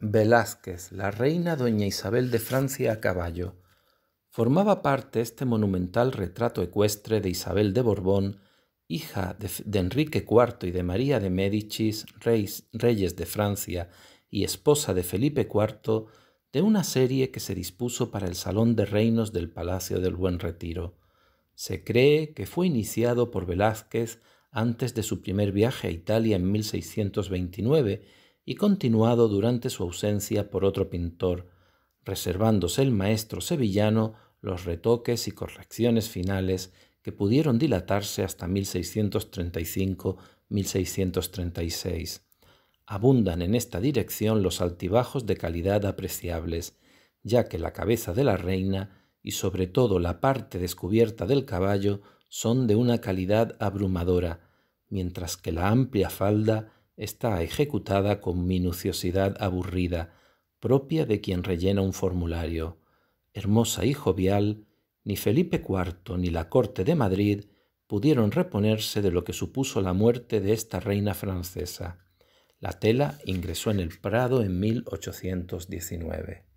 Velázquez, la reina doña Isabel de Francia a caballo, formaba parte este monumental retrato ecuestre de Isabel de Borbón, hija de, Enrique IV y de María de Médicis, reyes de Francia y esposa de Felipe IV, de una serie que se dispuso para el Salón de Reinos del Palacio del Buen Retiro. Se cree que fue iniciado por Velázquez antes de su primer viaje a Italia en 1629 y continuado durante su ausencia por otro pintor, reservándose el maestro sevillano los retoques y correcciones finales que pudieron dilatarse hasta 1635-1636. Abundan en esta dirección los altibajos de calidad apreciables, ya que la cabeza de la reina y sobre todo la parte descubierta del caballo son de una calidad abrumadora, mientras que la amplia falda está ejecutada con minuciosidad aburrida, propia de quien rellena un formulario. Hermosa y jovial, ni Felipe IV ni la Corte de Madrid pudieron reponerse de lo que supuso la muerte de esta reina francesa. La tela ingresó en el Prado en 1819.